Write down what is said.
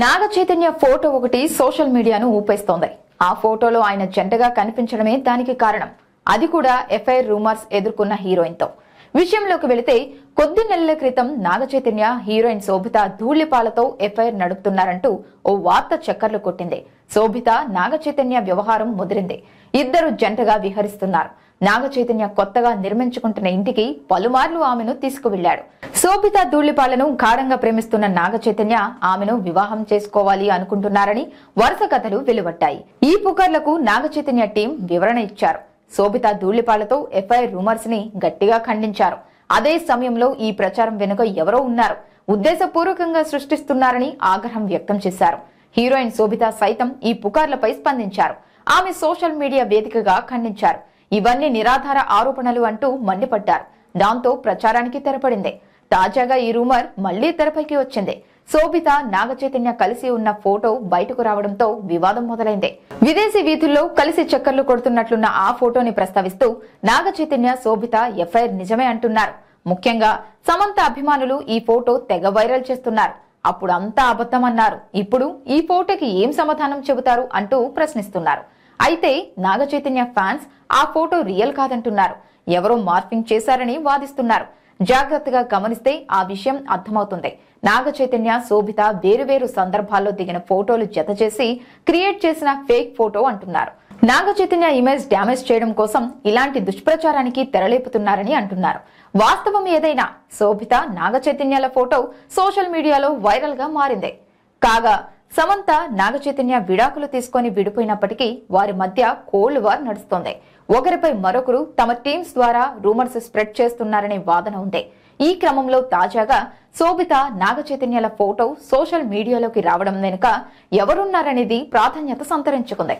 నాగ Chaitanya photo ఒకటి social మీడియాను ఊపేస్తోంది ఆ ఫోటోలో ఆయన జంటగా కనిపించడమే దానికి కారణం అది కూడా ఎఫ్ఐఆర్ రూమర్స్ ఎదుర్కొన్న హీరోయిన్ తో విషయంలోకి వెళితే కొద్ది నెలల క్రితం నాగ చైతన్య హీరోయిన్ శోభిత ధూళిపాలతో ఎఫ్ఐఆర్ నడుపుతున్నారంటూ ఓ వార్త చక్కర్లు కొట్టింది శోభిత నాగ చైతన్య వ్యవహారం ముదిరింది ఇద్దరు జంటగా విహరిస్తున్నారు నాగ చైతన్య కొత్తగా నిర్మించుకుంటున్న ఇంటికి పలుమార్లు ఆమెను తీసుకువెళ్లాడు శోభిత ధూళిపాలను ఘాడంగా ప్రేమిస్తున్న నాగ చైతన్య ఆమెను వివాహం చేసుకోవాలి అనుకుంటున్నారని వరుస కథలు వెలువడ్డాయి ఈ పుకార్లకు నాగ చైతన్య టీం వివరణ ఇచ్చారు శోభిత ధూళిపాలతో ఎఫ్ఐఆర్ రూమర్స్ ని గట్టిగా ఖండించారు అదే సమయంలో ఈ ప్రచారం వెనుక ఎవరో ఉన్నారు ఉద్దేశపూర్వకంగా సృష్టిస్తున్నారని ఆగ్రహం వ్యక్తం చేశారు హీరోయిన్ శోభిత సైతం ఈ పుకార్లపై స్పందించారు ఆమె సోషల్ మీడియా వేదికగా ఖండించారు ఇవన్నీ నిరాధార ఆరోపణలు అంటూ మండిపడ్డారు దాంతో ప్రచారానికి తెరపడింది తాజాగా ఈ రూమర్ మళ్లీ తెరపైకి వచ్చింది శోభిత నాగచైతన్య కలిసి ఉన్న ఫోటో బయటకు రావడంతో వివాదం మొదలైంది విదేశీ వీధుల్లో కలిసి చక్కర్లు కొడుతున్నట్లున్న ఆ ఫోటోని ప్రస్తావిస్తూ నాగచైతన్య శోభిత ఎఫ్ఐఆర్ నిజమే అంటున్నారు ముఖ్యంగా సమంత అభిమానులు ఈ ఫోటో తెగ వైరల్ చేస్తున్నారు అప్పుడు అంతా అబద్ధమన్నారు ఇప్పుడు ఈ ఫోటోకి ఏం సమాధానం చెబుతారు అంటూ ప్రశ్నిస్తున్నారు అయితే నాగ చైతన్య ఫ్యాన్స్ ఆ ఫోటో రియల్ కాదంటున్నారు ఎవరో మార్ఫింగ్ చేశారని వాదిస్తున్నారు జాగ్రత్తగా గమనిస్తే ఆ విషయం అర్థమవుతుంది నాగ చైతన్య శోభిత వేరువేరు సందర్భాల్లో దిగిన ఫోటోలు జత చేసి క్రియేట్ చేసిన ఫేక్ ఫోటో అంటున్నారు నాగ చైతన్య ఇమేజ్ డ్యామేజ్ చేయడం కోసం ఇలాంటి దుష్ప్రచారానికి తెరలేపుతున్నారని అంటున్నారు వాస్తవం ఏదైనా శోభిత నాగ ఫోటో సోషల్ మీడియాలో వైరల్ గా మారింది కాగా సమంత నాగచైతన్య విడాకులు తీసుకొని విడిపోయినప్పటికీ వారి మధ్య కోల్డ్ వార్ నడుస్తోంది ఒకరిపై మరొకరు తమ టీమ్స్ ద్వారా రూమర్స్ స్ప్రెడ్ చేస్తున్నారనే వాదన ఉంది ఈ క్రమంలో తాజాగా శోభిత నాగచైతన్యల ఫోటో సోషల్ మీడియాలోకి రావడం వెనుక ఎవరున్నారనేది ప్రాధాన్యత సంతరించుకుంది